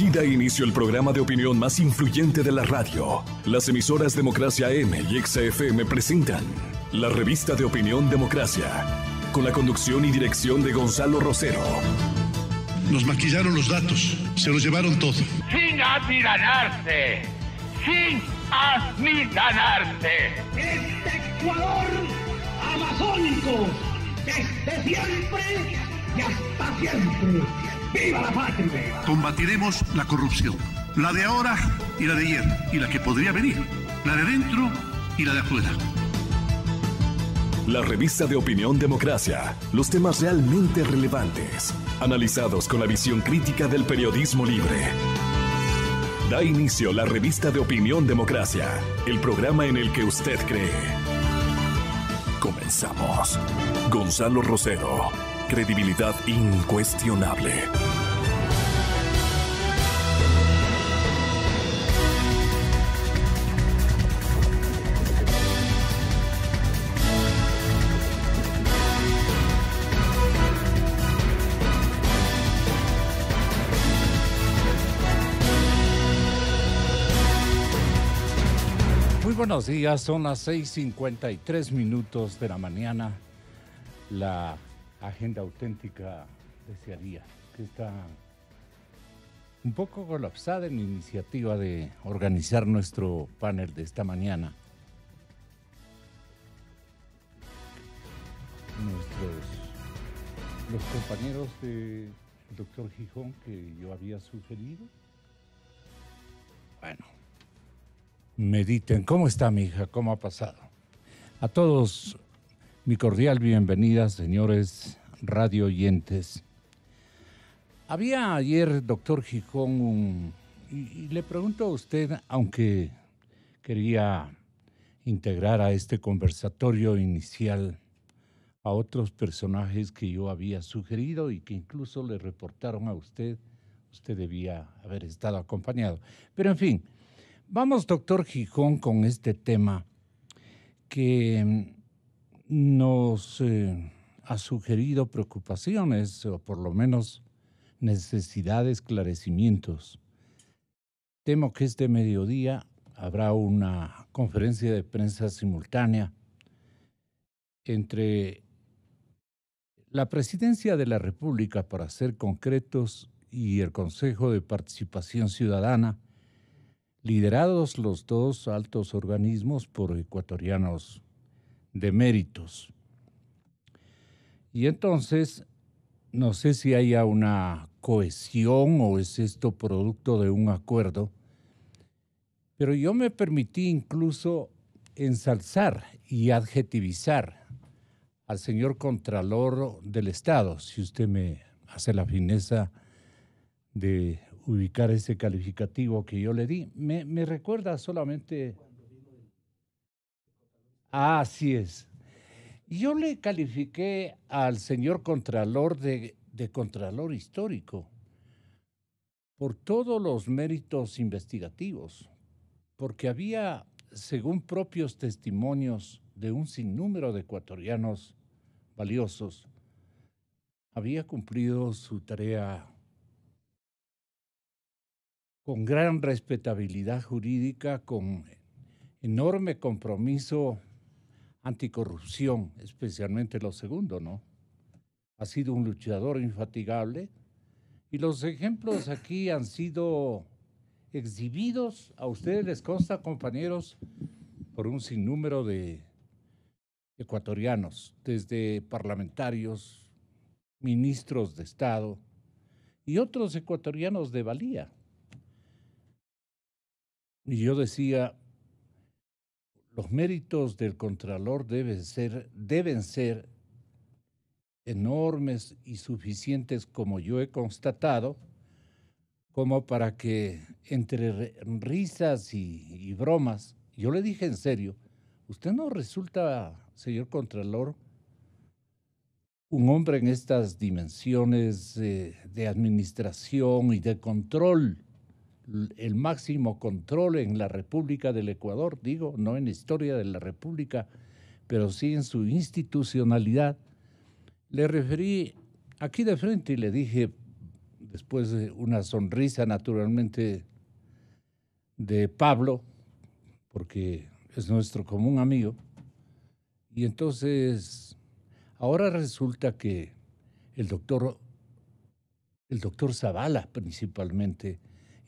Aquí da inicio el programa de opinión más influyente de la radio. Las emisoras Democracia M y XFM presentan la revista de opinión Democracia, con la conducción y dirección de Gonzalo Rosero. Nos maquillaron los datos, se los llevaron todos. Sin amilanarse, sin amilanarse. Este Ecuador amazónico, desde siempre y hasta siempre. ¡Viva la patria! Combatiremos la corrupción, la de ahora y la de ayer, y la que podría venir, la de dentro y la de afuera. La revista de opinión Democracia, los temas realmente relevantes, analizados con la visión crítica del periodismo libre. Da inicio la revista de opinión Democracia, el programa en el que usted cree. Comenzamos. Gonzalo Rosero credibilidad incuestionable. Muy Buenos días, son las 6:53 minutos de la mañana. La agenda auténtica desearía, que está un poco colapsada en la iniciativa de organizar nuestro panel de esta mañana. Nuestros los compañeros de doctor Gijón que yo había sugerido. Bueno, mediten, ¿cómo está mi hija? ¿Cómo ha pasado? A todos mi cordial bienvenida, señores radio oyentes. Había ayer, doctor Gijón, y, y, le pregunto a usted, aunque quería integrar a este conversatorio inicial a otros personajes que yo había sugerido y que incluso le reportaron a usted, usted debía haber estado acompañado. Pero en fin, vamos, doctor Gijón, con este tema que nos eh, ha sugerido preocupaciones o por lo menos necesidad de esclarecimientos. Temo que este mediodía habrá una conferencia de prensa simultánea entre la Presidencia de la República, para ser concretos, y el Consejo de Participación Ciudadana, liderados los dos altos organismos por ecuatorianos de méritos. Y entonces, no sé si haya una cohesión o es esto producto de un acuerdo, pero yo me permití incluso ensalzar y adjetivizar al señor Contralor del Estado, si usted me hace la fineza de ubicar ese calificativo que yo le di, me, me recuerda solamente Ah, así es. Yo le califiqué al señor Contralor de, de Contralor histórico por todos los méritos investigativos, porque había, según propios testimonios de un sinnúmero de ecuatorianos valiosos, había cumplido su tarea con gran respetabilidad jurídica, con enorme compromiso anticorrupción, especialmente lo segundo, ¿no? Ha sido un luchador infatigable y los ejemplos aquí han sido exhibidos, a ustedes les consta, compañeros, por un sinnúmero de ecuatorianos, desde parlamentarios, ministros de Estado y otros ecuatorianos de valía. Y yo decía, los méritos del Contralor deben ser, deben ser enormes y suficientes, como yo he constatado, como para que entre risas y, bromas, yo le dije en serio, usted no resulta, señor Contralor, un hombre en estas dimensiones eh, de administración y de control el máximo control en la República del Ecuador, digo, no en la historia de la República, pero sí en su institucionalidad, le referí aquí de frente y le dije, después de una sonrisa naturalmente de Pablo, porque es nuestro común amigo, y entonces ahora resulta que el doctor, el doctor Zavala principalmente,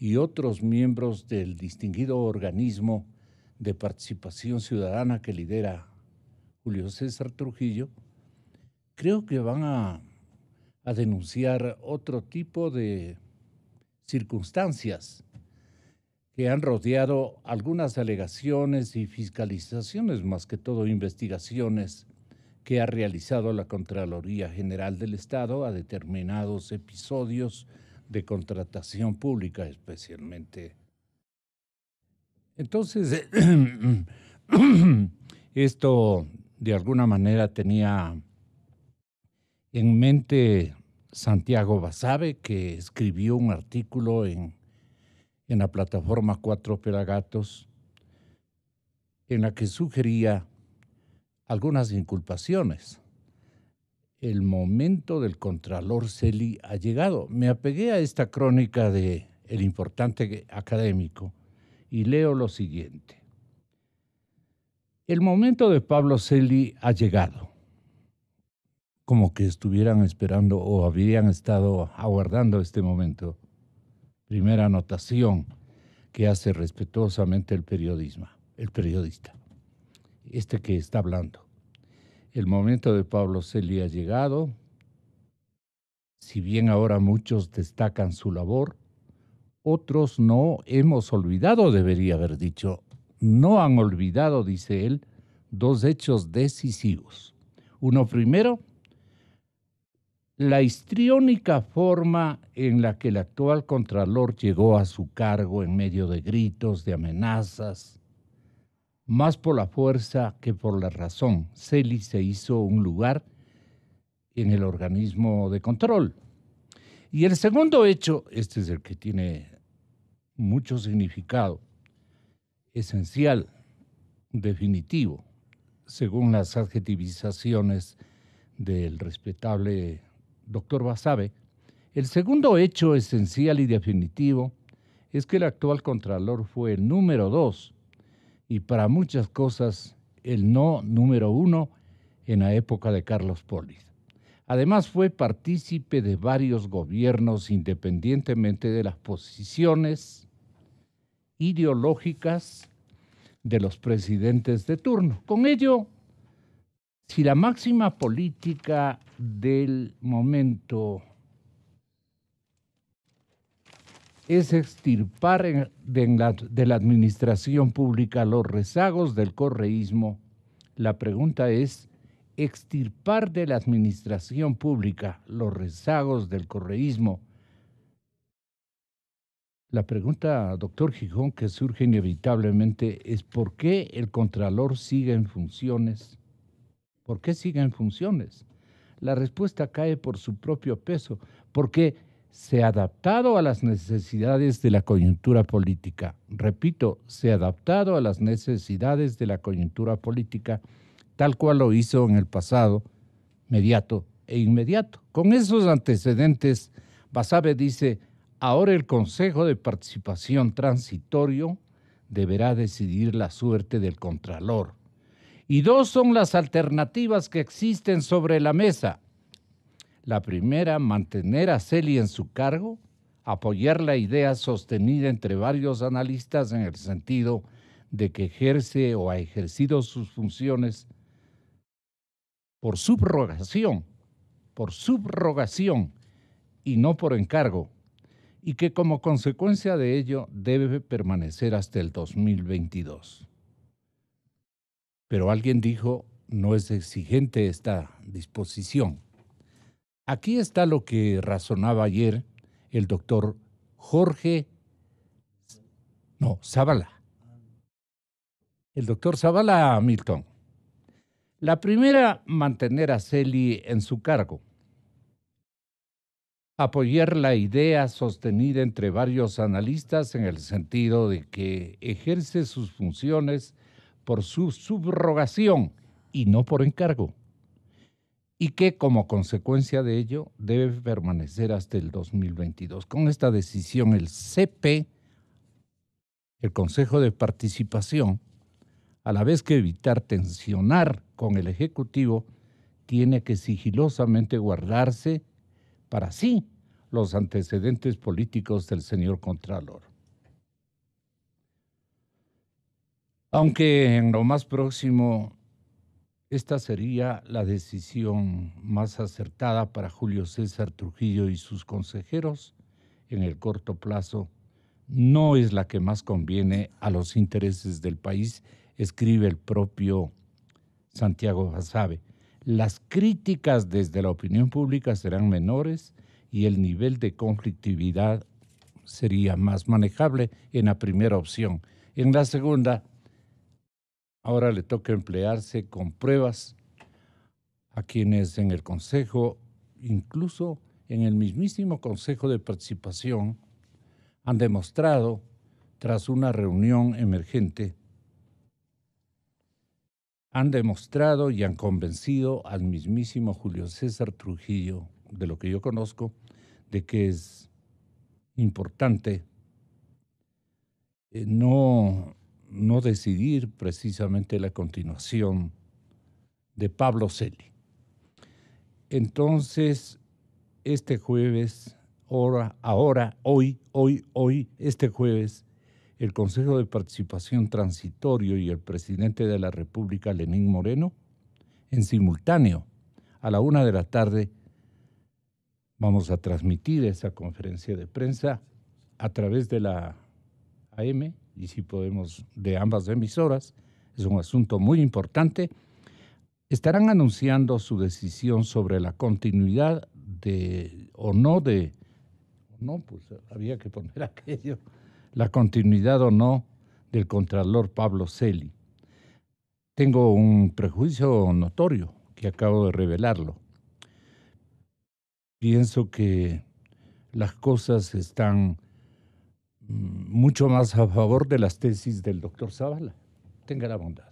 y otros miembros del distinguido organismo de participación ciudadana que lidera Julio César Trujillo, creo que van a, denunciar otro tipo de circunstancias que han rodeado algunas alegaciones y fiscalizaciones, más que todo investigaciones que ha realizado la Contraloría General del Estado a determinados episodios de contratación pública especialmente. Entonces, esto de alguna manera tenía en mente Santiago Basabe, que escribió un artículo en, en la plataforma Cuatro Pelagatos, en la que sugería algunas inculpaciones el momento del Contralor Celi ha llegado. Me apegué a esta crónica de el importante académico y leo lo siguiente. El momento de Pablo Celi ha llegado. Como que estuvieran esperando o habrían estado aguardando este momento. Primera anotación que hace respetuosamente el periodismo, el periodista, este que está hablando. El momento de Pablo Celi ha llegado. Si bien ahora muchos destacan su labor, otros no hemos olvidado, debería haber dicho. No han olvidado, dice él, dos hechos decisivos. Uno primero, la histriónica forma en la que el actual contralor llegó a su cargo en medio de gritos, de amenazas, más por la fuerza que por la razón. Celi se hizo un lugar en el organismo de control. Y el segundo hecho, este es el que tiene mucho significado, esencial, definitivo, según las adjetivizaciones del respetable doctor Basabe, el segundo hecho esencial y definitivo es que el actual Contralor fue el número dos y para muchas cosas el no número uno en la época de Carlos Polis. Además fue partícipe de varios gobiernos independientemente de las posiciones ideológicas de los presidentes de turno. Con ello, si la máxima política del momento es extirpar de, la, administración pública los rezagos del correísmo. La pregunta es, extirpar de la administración pública los rezagos del correísmo. La pregunta, doctor Gijón, que surge inevitablemente es ¿por qué el Contralor sigue en funciones? ¿Por qué sigue en funciones? La respuesta cae por su propio peso, porque se ha adaptado a las necesidades de la coyuntura política. Repito, se ha adaptado a las necesidades de la coyuntura política, tal cual lo hizo en el pasado, mediato e inmediato. Con esos antecedentes, Basabe dice, ahora el Consejo de Participación Transitorio deberá decidir la suerte del Contralor. Y dos son las alternativas que existen sobre la mesa. La primera, mantener a Celi en su cargo, apoyar la idea sostenida entre varios analistas en el sentido de que ejerce o ha ejercido sus funciones por subrogación, por subrogación y no por encargo, y que como consecuencia de ello debe permanecer hasta el 2022. Pero alguien dijo, no es exigente esta disposición. Aquí está lo que razonaba ayer el doctor Jorge, no, Zavala. El doctor Zavala Milton. La primera, mantener a Celi en su cargo. Apoyar la idea sostenida entre varios analistas en el sentido de que ejerce sus funciones por su subrogación y no por encargo y que como consecuencia de ello debe permanecer hasta el 2022. Con esta decisión el CP, el Consejo de Participación, a la vez que evitar tensionar con el Ejecutivo, tiene que sigilosamente guardarse para sí los antecedentes políticos del señor Contralor. Aunque en lo más próximo esta sería la decisión más acertada para Julio César Trujillo y sus consejeros en el corto plazo. No es la que más conviene a los intereses del país, escribe el propio Santiago Basabe. Las críticas desde la opinión pública serán menores y el nivel de conflictividad sería más manejable en la primera opción. En la segunda, Ahora le toca emplearse con pruebas a quienes en el Consejo, incluso en el mismísimo Consejo de Participación, han demostrado, tras una reunión emergente, han demostrado y han convencido al mismísimo Julio César Trujillo, de lo que yo conozco, de que es importante eh, no no decidir precisamente la continuación de Pablo Celi. Entonces, este jueves, ahora, ahora, hoy, hoy, hoy, este jueves, el Consejo de Participación Transitorio y el presidente de la República, Lenín Moreno, en simultáneo, a la una de la tarde, vamos a transmitir esa conferencia de prensa a través de la y si podemos, de ambas emisoras, es un asunto muy importante, estarán anunciando su decisión sobre la continuidad de o no de, no, pues había que poner aquello, la continuidad o no del Contralor Pablo Celi. Tengo un prejuicio notorio que acabo de revelarlo. Pienso que las cosas están mucho más a favor de las tesis del doctor Zavala. Tenga la bondad.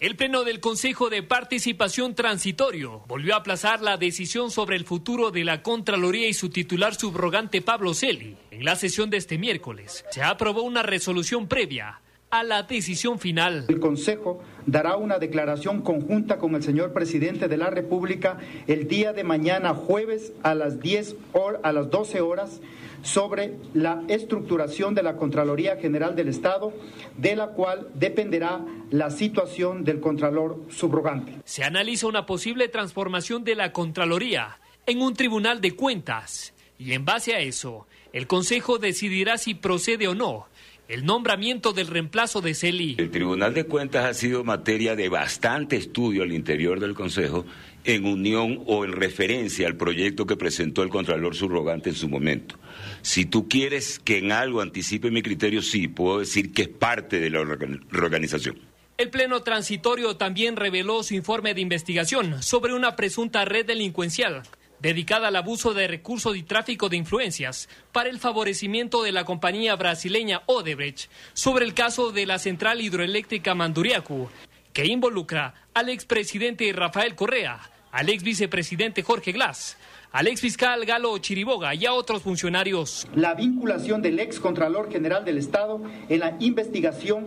El Pleno del Consejo de Participación Transitorio volvió a aplazar la decisión sobre el futuro de la Contraloría y su titular subrogante Pablo Celi. En la sesión de este miércoles se aprobó una resolución previa a la decisión final. El Consejo dará una declaración conjunta con el señor presidente de la República el día de mañana, jueves, a las, 10 a las 12 horas, sobre la estructuración de la Contraloría General del Estado, de la cual dependerá la situación del Contralor subrogante. Se analiza una posible transformación de la Contraloría en un tribunal de cuentas y en base a eso, el Consejo decidirá si procede o no el nombramiento del reemplazo de Celi. El Tribunal de Cuentas ha sido materia de bastante estudio al interior del Consejo en unión o en referencia al proyecto que presentó el Contralor Subrogante en su momento. Si tú quieres que en algo anticipe mi criterio, sí, puedo decir que es parte de la reorganización. El Pleno Transitorio también reveló su informe de investigación sobre una presunta red delincuencial dedicada al abuso de recursos y tráfico de influencias para el favorecimiento de la compañía brasileña Odebrecht sobre el caso de la central hidroeléctrica Manduriacu, que involucra al expresidente Rafael Correa, al ex vicepresidente Jorge Glass, al ex fiscal Galo Chiriboga y a otros funcionarios. La vinculación del ex Contralor General del Estado en la investigación,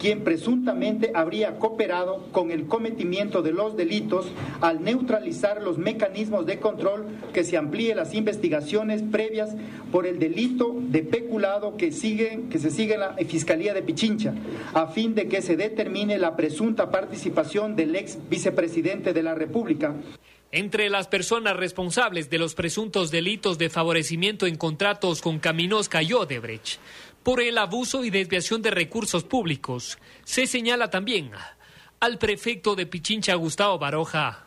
quien presuntamente habría cooperado con el cometimiento de los delitos al neutralizar los mecanismos de control que se amplíe las investigaciones previas por el delito de peculado que, sigue, que se sigue en la Fiscalía de Pichincha, a fin de que se determine la presunta participación del ex vicepresidente de la República. Entre las personas responsables de los presuntos delitos de favorecimiento en contratos con caminos y Odebrecht por el abuso y desviación de recursos públicos, se señala también al prefecto de Pichincha, Gustavo Baroja.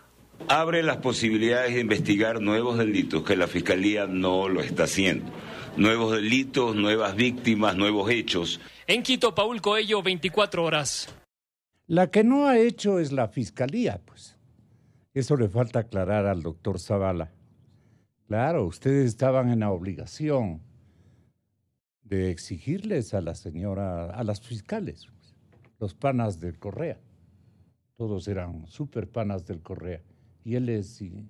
Abre las posibilidades de investigar nuevos delitos que la Fiscalía no lo está haciendo. Nuevos delitos, nuevas víctimas, nuevos hechos. En Quito, Paul Coello, 24 horas. La que no ha hecho es la Fiscalía, pues eso le falta aclarar al doctor Zavala. Claro, ustedes estaban en la obligación de exigirles a la señora, a las fiscales, pues, los panas del Correa. Todos eran super panas del Correa. Y él es... Y,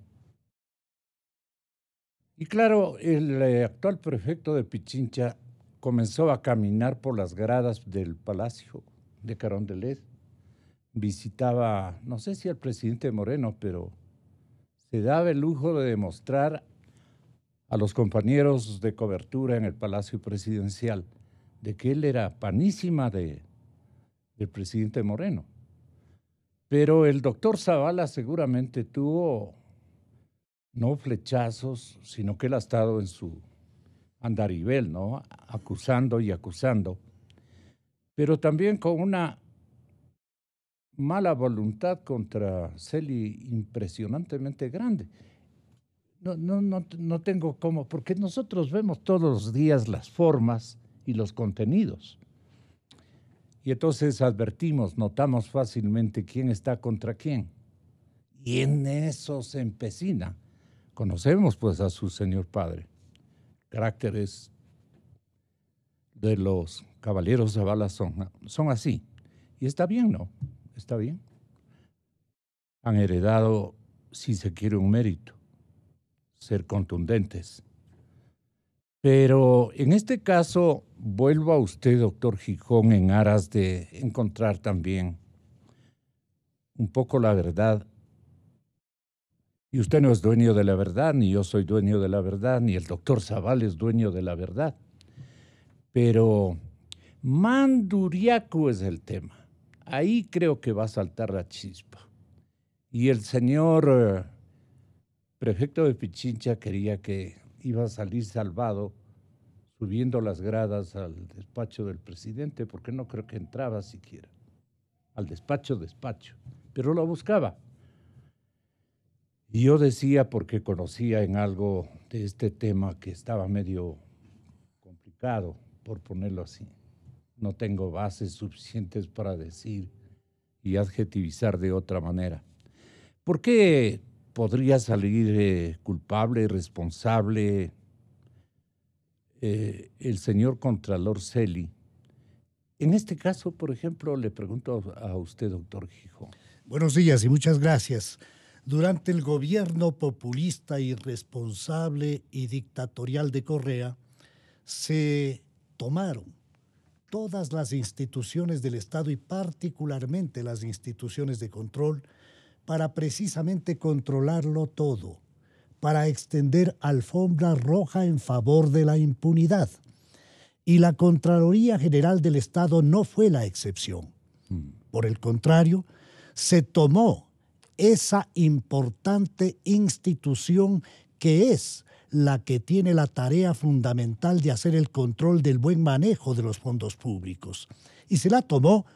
y claro, el eh, actual prefecto de Pichincha comenzó a caminar por las gradas del Palacio de Carondelet visitaba, no sé si el presidente Moreno, pero se daba el lujo de demostrar a los compañeros de cobertura en el Palacio Presidencial de que él era panísima de, del presidente Moreno. Pero el doctor Zavala seguramente tuvo no flechazos, sino que él ha estado en su andarivel, ¿no? Acusando y acusando, pero también con una mala voluntad contra Celi impresionantemente grande. No, no, no, tengo cómo, porque nosotros vemos todos los días las formas y los contenidos. Y entonces advertimos, notamos fácilmente quién está contra quién. Y en eso se empecina. Conocemos pues a su Señor Padre. Caracteres de los caballeros de bala son así. Y está bien, ¿no? está bien. Han heredado, si se quiere, un mérito, ser contundentes. Pero en este caso, vuelvo a usted, doctor Gijón, en aras de encontrar también un poco la verdad. Y usted no es dueño de la verdad, ni yo soy dueño de la verdad, ni el doctor Zaval es dueño de la verdad. Pero Manduriaco es el tema ahí creo que va a saltar la chispa. Y el señor eh, prefecto de Pichincha quería que iba a salir salvado subiendo las gradas al despacho del presidente, porque no creo que entraba siquiera, al despacho, despacho, pero lo buscaba. Y yo decía, porque conocía en algo de este tema que estaba medio complicado, por ponerlo así, no tengo bases suficientes para decir y adjetivizar de otra manera. ¿Por qué podría salir culpable eh, culpable, responsable eh, el señor Contralor Celi? En este caso, por ejemplo, le pregunto a usted, doctor Gijón. Buenos días y muchas gracias. Durante el gobierno populista, irresponsable y dictatorial de Correa, se tomaron todas las instituciones del Estado y particularmente las instituciones de control para precisamente controlarlo todo, para extender alfombra roja en favor de la impunidad. Y la Contraloría General del Estado no fue la excepción. Mm. Por el contrario, se tomó esa importante institución que es la que tiene la tarea fundamental de hacer el control del buen manejo de los fondos públicos. Y se la tomó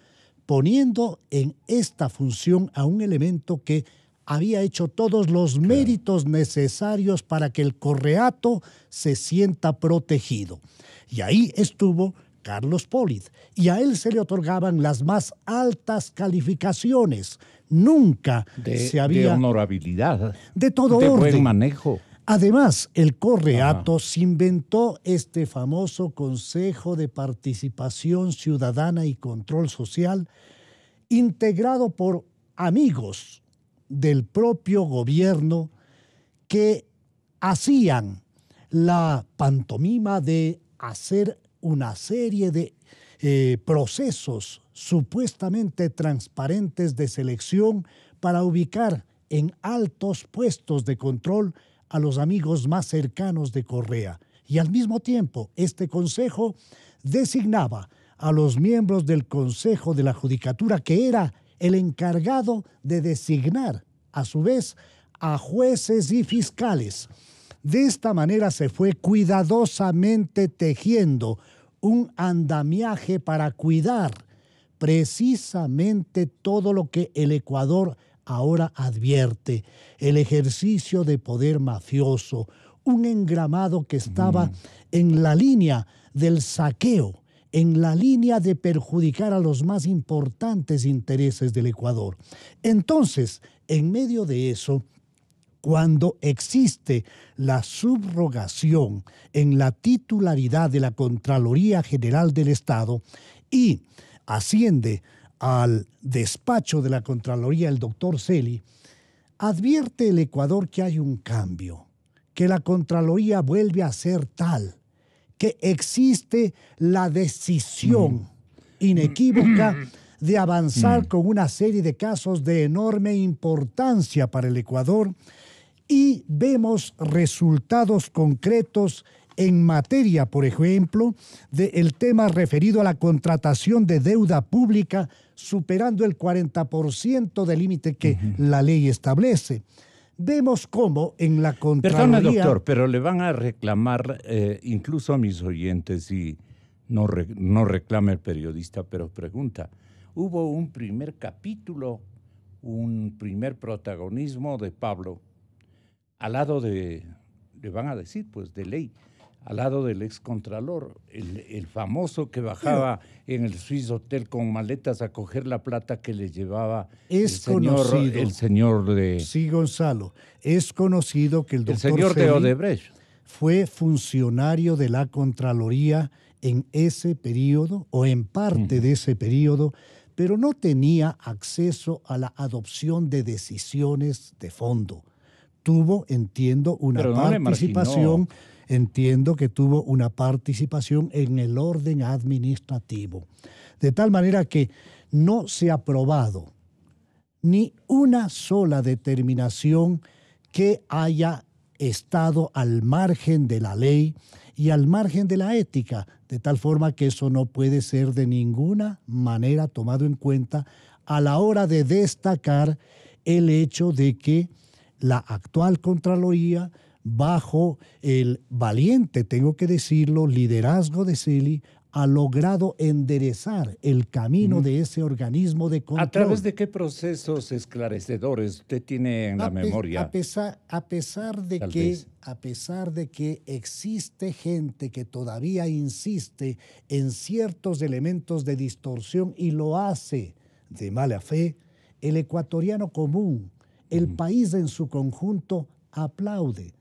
poniendo en esta función a un elemento que había hecho todos los méritos necesarios para que el correato se sienta protegido. Y ahí estuvo Carlos Polid y a él se le otorgaban las más altas calificaciones. Nunca se había... De honorabilidad. De todo de orden. buen manejo. Además, el Correato se inventó este famoso Consejo de Participación Ciudadana y Control Social, integrado por amigos del propio gobierno que hacían la pantomima de hacer una serie de eh, procesos supuestamente transparentes de selección para ubicar en altos puestos de control a los amigos más cercanos de Correa y al mismo tiempo este consejo designaba a los miembros del Consejo de la Judicatura que era el encargado de designar a su vez a jueces y fiscales. De esta manera se fue cuidadosamente tejiendo un andamiaje para cuidar precisamente todo lo que el Ecuador ahora advierte el ejercicio de poder mafioso, un engramado que estaba mm. en la línea del saqueo, en la línea de perjudicar a los más importantes intereses del Ecuador. Entonces, en medio de eso, cuando existe la subrogación en la titularidad de la Contraloría General del Estado y asciende al despacho de la Contraloría, el doctor Celi, advierte el Ecuador que hay un cambio, que la Contraloría vuelve a ser tal, que existe la decisión mm. inequívoca mm. de avanzar mm. con una serie de casos de enorme importancia para el Ecuador y vemos resultados concretos en materia, por ejemplo, del tema referido a la contratación de deuda pública superando el 40% del límite que la ley establece. Vemos cómo en la contratación. Perdón, doctor, pero le van a reclamar eh, incluso a mis oyentes y no, no reclama el periodista, pero pregunta. Hubo un primer capítulo, un primer protagonismo de Pablo al lado de, le van a decir, pues de ley, al lado del excontralor, el, famoso que bajaba en el Swiss Hotel con maletas a coger la plata que le llevaba es el, conocido, señor, el señor de... Sí, Gonzalo, es conocido que el doctor... señor de Odebrecht. Fue funcionario de la Contraloría en ese periodo o en parte de ese periodo, pero no tenía acceso a la adopción de decisiones de fondo. Tuvo, entiendo, una participación entiendo que tuvo una participación en el orden administrativo. De tal manera que no se ha aprobado ni una sola determinación que haya estado al margen de la ley y al margen de la ética, de tal forma que eso no puede ser de ninguna manera tomado en cuenta a la hora de destacar el hecho de que la actual Contraloría bajo el valiente, tengo que decirlo, liderazgo de Celi, ha logrado enderezar el camino de ese organismo de control. ¿A través de qué procesos esclarecedores usted tiene en la memoria? A pesar, de que, a pesar de que existe gente que todavía insiste en ciertos elementos de distorsión y lo hace de mala fe, el ecuatoriano común, el país en su conjunto aplaude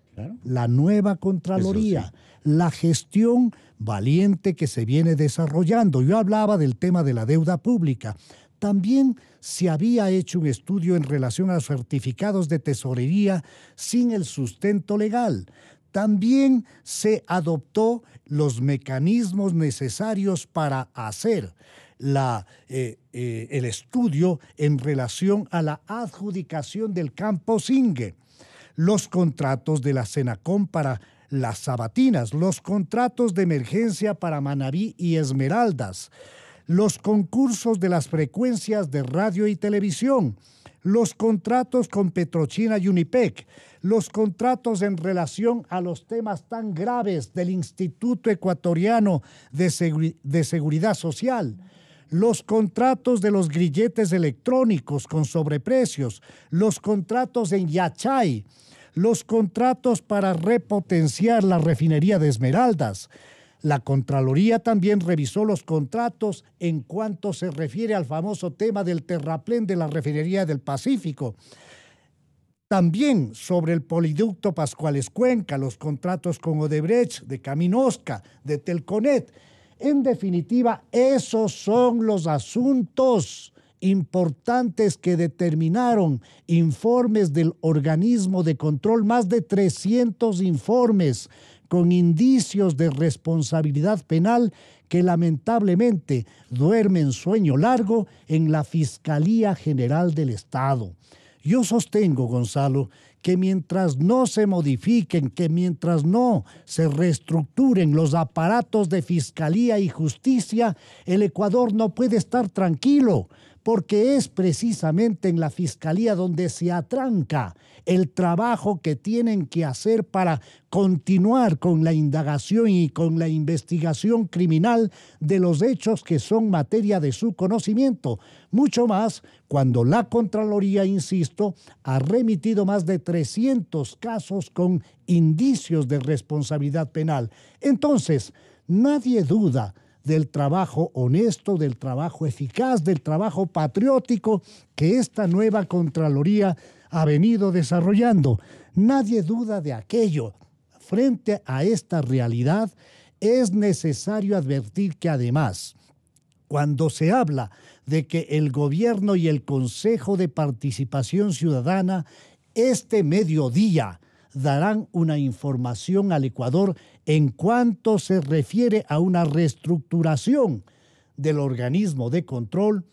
la nueva Contraloría, la gestión valiente que se viene desarrollando. Yo hablaba del tema de la deuda pública. También se había hecho un estudio en relación a los certificados de tesorería sin el sustento legal. También se adoptó los mecanismos necesarios para hacer eh, eh, el estudio en relación a la adjudicación del campo SINGE los contratos de la CENACOM para las Sabatinas, los contratos de emergencia para Manabí y Esmeraldas, los concursos de las frecuencias de radio y televisión, los contratos con Petrochina y Unipec, los contratos en relación a los temas tan graves del Instituto Ecuatoriano de Seguridad Social los contratos de los grilletes electrónicos con sobreprecios, los contratos en Yachay, los contratos para repotenciar la refinería de Esmeraldas. La Contraloría también revisó los contratos en cuanto se refiere al famoso tema del terraplén de la refinería del Pacífico. También sobre el poliducto Pascuales Cuenca, los contratos con Odebrecht, de Caminosca, de Telconet en definitiva, esos son los asuntos importantes que determinaron informes del organismo de control, más de 300 informes con indicios de responsabilidad penal que lamentablemente duermen sueño largo en la Fiscalía General del Estado. Yo sostengo, Gonzalo, que mientras no se modifiquen, que mientras no se reestructuren los aparatos de fiscalía y justicia, el Ecuador no puede estar tranquilo, porque es precisamente en la fiscalía donde se atranca el trabajo que tienen que hacer para continuar con la indagación y con la investigación criminal de los hechos que son materia de su conocimiento, mucho más cuando la Contraloría, insisto, ha remitido más de 300 casos con indicios de responsabilidad penal. Entonces, nadie duda del trabajo honesto, del trabajo eficaz, del trabajo patriótico que esta nueva Contraloría ha venido desarrollando. Nadie duda de aquello. Frente a esta realidad, es necesario advertir que además, cuando se habla de que el gobierno y el Consejo de Participación Ciudadana este mediodía darán una información al Ecuador en cuanto se refiere a una reestructuración del organismo de control,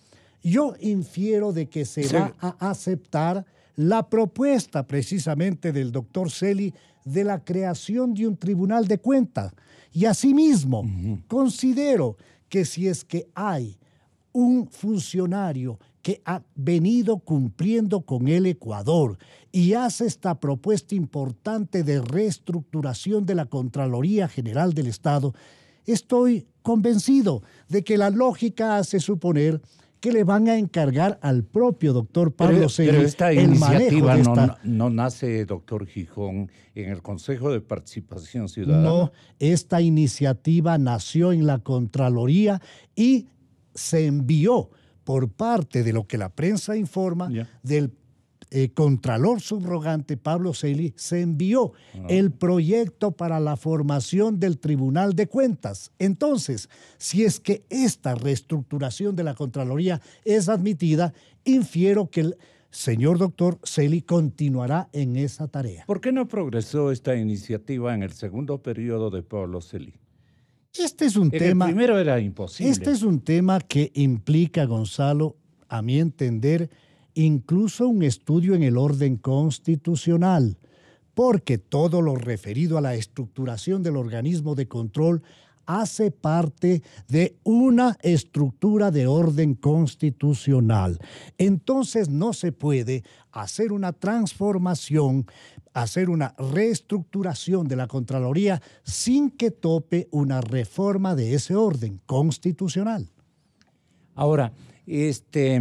yo infiero de que se va a aceptar la propuesta precisamente del doctor Celi de la creación de un tribunal de cuenta. Y asimismo, considero que si es que hay un funcionario que ha venido cumpliendo con el Ecuador y hace esta propuesta importante de reestructuración de la Contraloría General del Estado, estoy convencido de que la lógica hace suponer que le van a encargar al propio doctor Pablo Pero esta iniciativa no, nace, doctor Gijón, en el Consejo de Participación Ciudadana. No, esta iniciativa nació en la Contraloría y se envió por parte de lo que la prensa informa del eh, contralor subrogante Pablo Celi se envió ah. el proyecto para la formación del Tribunal de Cuentas. Entonces, si es que esta reestructuración de la Contraloría es admitida, infiero que el señor doctor Celi continuará en esa tarea. ¿Por qué no progresó esta iniciativa en el segundo periodo de Pablo Celi? Este es un tema. primero era imposible. Este es un tema que implica, Gonzalo, a mi entender, incluso un estudio en el orden constitucional, porque todo lo referido a la estructuración del organismo de control hace parte de una estructura de orden constitucional. Entonces no se puede hacer una transformación, hacer una reestructuración de la Contraloría sin que tope una reforma de ese orden constitucional. Ahora, este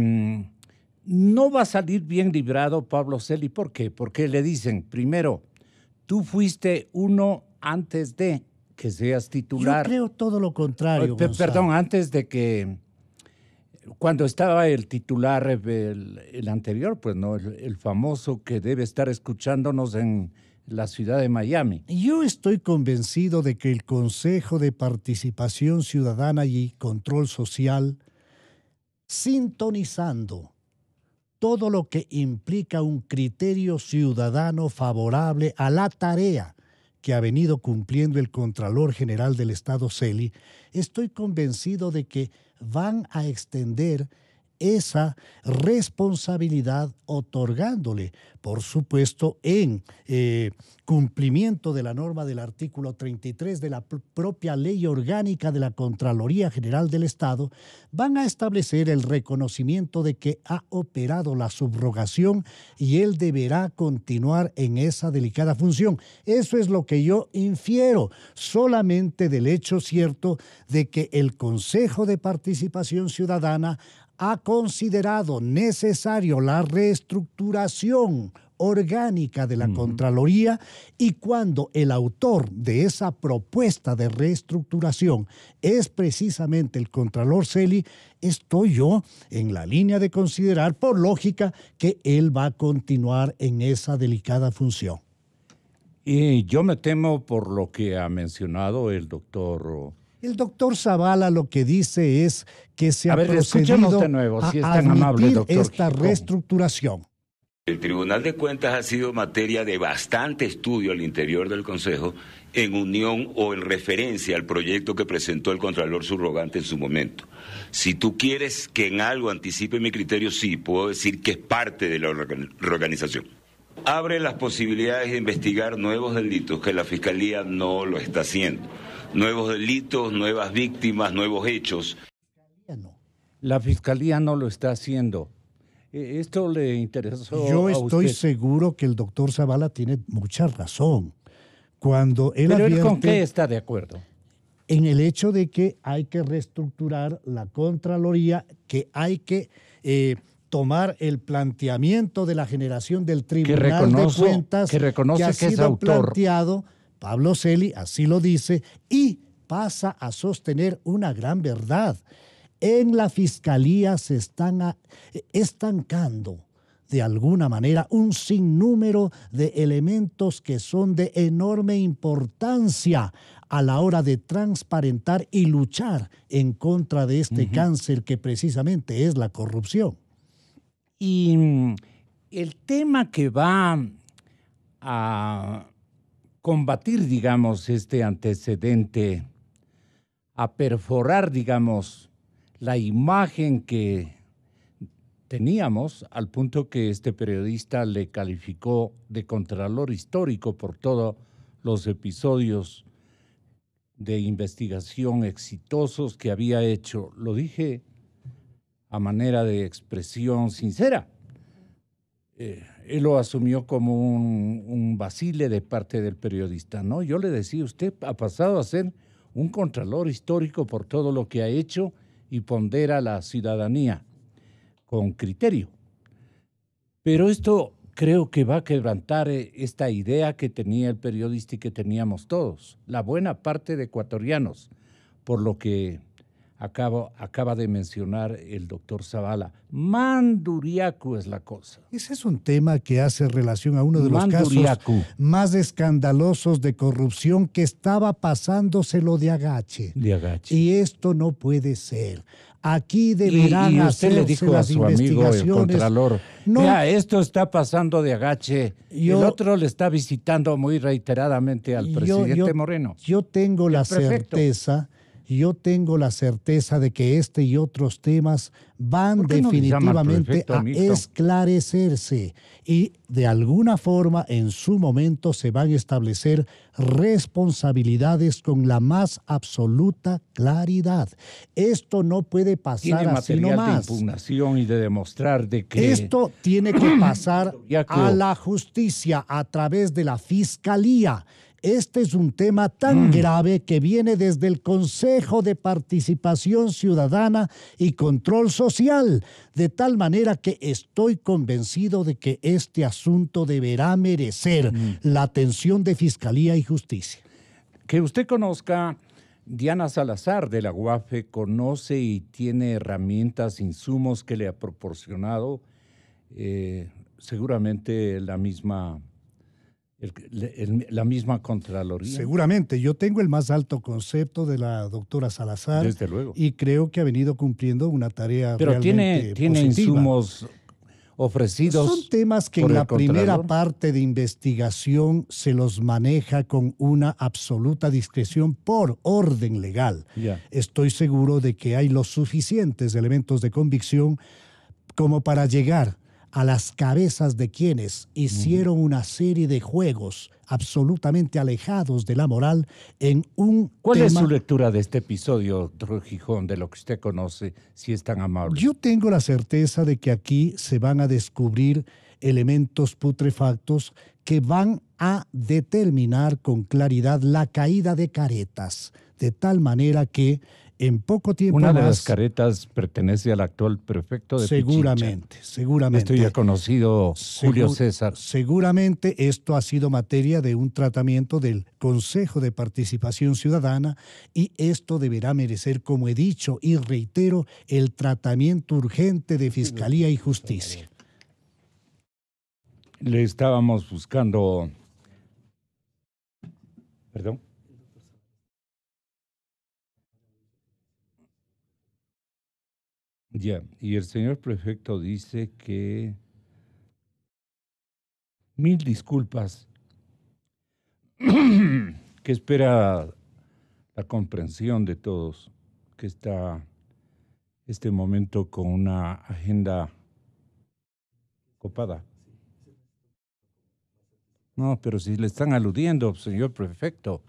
no va a salir bien librado Pablo Celi. ¿Por qué? Porque le dicen, primero, tú fuiste uno antes de que seas titular. Yo creo todo lo contrario. Perdón, antes de que. Cuando estaba el titular, eh, el, anterior, pues no, el famoso que debe estar escuchándonos en, la ciudad de Miami. Yo estoy convencido de que el Consejo de Participación Ciudadana y Control Social, sintonizando todo lo que implica un criterio ciudadano favorable a la tarea que ha venido cumpliendo el Contralor General del Estado, Celi, estoy convencido de que van a extender esa responsabilidad otorgándole, por supuesto, en eh, cumplimiento de la norma del artículo 33 de la propia ley orgánica de la Contraloría General del Estado, van a establecer el reconocimiento de que ha operado la subrogación y él deberá continuar en esa delicada función. Eso es lo que yo infiero solamente del hecho cierto de que el Consejo de Participación Ciudadana ha considerado necesario la reestructuración orgánica de la Contraloría y cuando el autor de esa propuesta de reestructuración es precisamente el Contralor Celi, estoy yo en la línea de considerar, por lógica, que él va a continuar en esa delicada función. Y yo me temo por lo que ha mencionado el doctor el doctor Zavala lo que dice es que se ha procedido de nuevo, tan esta reestructuración. El Tribunal de Cuentas ha sido materia de bastante estudio al interior del Consejo en unión o en referencia al proyecto que presentó el Contralor Subrogante en su momento. Si tú quieres que en algo anticipe mi criterio, sí, puedo decir que es parte de la reorganización. Abre las posibilidades de investigar nuevos delitos que la Fiscalía no lo está haciendo nuevos delitos, nuevas víctimas, nuevos hechos. La fiscalía no lo está haciendo. E, esto le interesó. Yo estoy seguro que el doctor Zavala tiene mucha razón. Cuando él Pero él con qué está de acuerdo. En el hecho de que hay que reestructurar la Contraloría, que hay que eh, tomar el planteamiento de la generación del Tribunal de Cuentas que, reconoce que ha sido es autor. planteado Pablo Celi así lo dice y pasa a sostener una gran verdad. En la fiscalía se están estancando de alguna manera un sinnúmero de elementos que son de enorme importancia a la hora de transparentar y luchar en contra de este cáncer que precisamente es la corrupción. Y mm, el tema que va a combatir, digamos, este antecedente, a perforar, digamos, la imagen que teníamos al punto que este periodista le calificó de contralor histórico por todos los episodios de investigación exitosos que había hecho. Lo dije a manera de expresión sincera. Eh, él lo asumió como un, vacile de parte del periodista, ¿no? Yo le decía, usted ha pasado a ser un contralor histórico por todo lo que ha hecho y pondera a la ciudadanía con criterio. Pero esto creo que va a quebrantar eh, esta idea que tenía el periodista y que teníamos todos, la buena parte de ecuatorianos, por lo que acabo, acaba de mencionar el doctor Zavala. Manduriacu es la cosa. Ese es un tema que hace relación a uno de los casos más escandalosos de corrupción que estaba pasándoselo de agache. De agache. Y esto no puede ser. Aquí deberán y, le dijo las a contralor, no, mira, esto está pasando de agache. Y el otro le está visitando muy reiteradamente al presidente Moreno. Yo tengo la certeza yo tengo la certeza de que este y otros temas van definitivamente a esclarecerse y de alguna forma en su momento se van a establecer responsabilidades con la más absoluta claridad. Esto no puede pasar así impugnación y de demostrar de que esto tiene que pasar a la justicia a través de la fiscalía este es un tema tan mm. grave que viene desde el Consejo de Participación Ciudadana y Control Social, de tal manera que estoy convencido de que este asunto deberá merecer mm. la atención de Fiscalía y Justicia. Que usted conozca, Diana Salazar de la UAFE conoce y tiene herramientas, insumos que le ha proporcionado eh, seguramente la misma el, la misma Contraloría. Seguramente, yo tengo el más alto concepto de la doctora Salazar. Desde luego. Y creo que ha venido cumpliendo una tarea Pero tiene, tiene insumos ofrecidos. Son temas que en la primera parte de investigación se los maneja con una absoluta discreción por orden legal. Estoy seguro de que hay los suficientes elementos de convicción como para llegar a las cabezas de quienes hicieron una serie de juegos absolutamente alejados de la moral en un ¿Cuál es su lectura de este episodio, Trujijón, de lo que usted conoce, si es tan amable? Yo tengo la certeza de que aquí se van a descubrir elementos putrefactos que van a determinar con claridad la caída de caretas, de tal manera que en poco tiempo. Una de las caretas pertenece al actual prefecto de Seguramente, Pichincha. seguramente. Esto ya conocido Julio César. Seguramente esto ha sido materia de un tratamiento del Consejo de Participación Ciudadana y esto deberá merecer, como he dicho y reitero, el tratamiento urgente de Fiscalía y Justicia. Le estábamos buscando. Perdón. Ya, y el señor prefecto dice que mil disculpas, que espera la comprensión de todos, que está este momento con una agenda copada. No, pero si le están aludiendo, señor prefecto,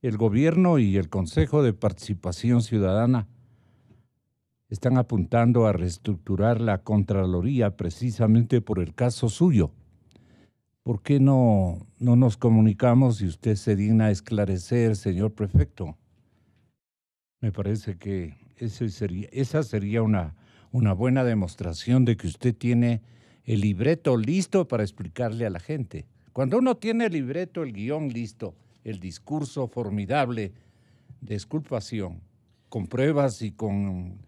el gobierno y el Consejo de Participación Ciudadana están apuntando a reestructurar la Contraloría precisamente por el caso suyo. ¿Por qué no, no nos comunicamos y usted se digna a esclarecer, señor prefecto? Me parece que sería, esa sería una, una buena demostración de que usted tiene el libreto listo para explicarle a la gente. Cuando uno tiene el libreto, el guión listo, el discurso formidable de exculpación, con pruebas y con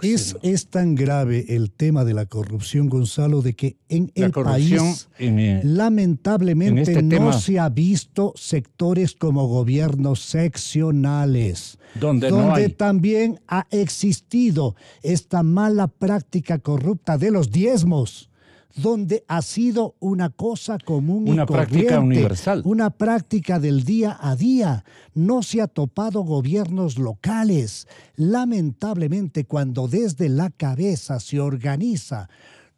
pues es, tan grave el tema de la corrupción, Gonzalo, de que en el país eh, lamentablemente este no se ha visto sectores como gobiernos seccionales, donde, también ha existido esta mala práctica corrupta de los diezmos donde ha sido una cosa común y corriente, práctica universal, una práctica del día a día. No se ha topado gobiernos locales. Lamentablemente, cuando desde la cabeza se organiza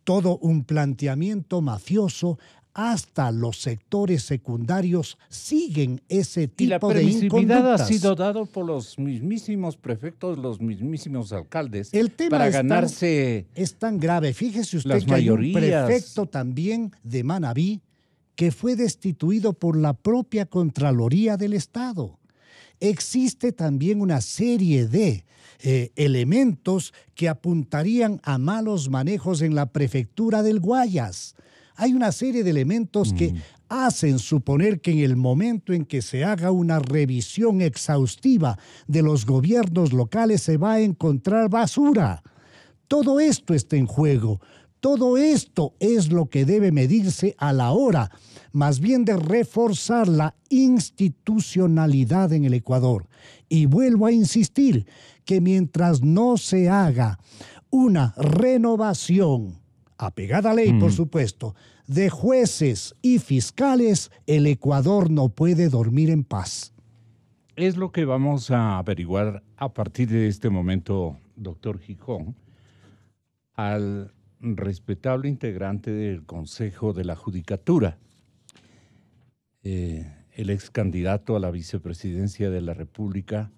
todo un planteamiento mafioso, hasta los sectores secundarios siguen ese tipo de Y la permisividad ha sido dado por los mismísimos prefectos, los mismísimos alcaldes, El tema para es ganarse tan, es tan grave. Fíjese usted que prefecto también de Manabí que fue destituido por la propia Contraloría del Estado. Existe también una serie de eh, elementos que apuntarían a malos manejos en la prefectura del Guayas. Hay una serie de elementos que mm. hacen suponer que en el momento en que se haga una revisión exhaustiva de los gobiernos locales se va a encontrar basura. Todo esto está en juego. Todo esto es lo que debe medirse a la hora, más bien de reforzar la institucionalidad en el Ecuador. Y vuelvo a insistir que mientras no se haga una renovación apegada a ley, por mm. supuesto, de jueces y fiscales, el Ecuador no puede dormir en paz. Es lo que vamos a averiguar a partir de este momento, doctor Gijón, al respetable integrante del Consejo de la Judicatura, eh, el ex candidato a la vicepresidencia de la República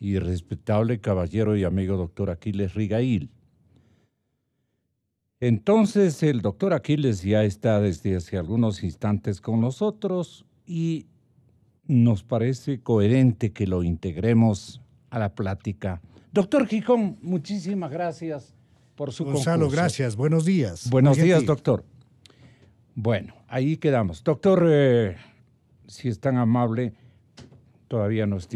y respetable caballero y amigo doctor Aquiles Rigail. Entonces el doctor Aquiles ya está desde hace algunos instantes con nosotros y nos parece coherente que lo integremos a la plática. Doctor Gijón, muchísimas gracias por su Gonzalo, gracias. Buenos días. Buenos días, doctor. Bueno, ahí quedamos. Doctor, eh, si es tan amable, todavía nos tiene.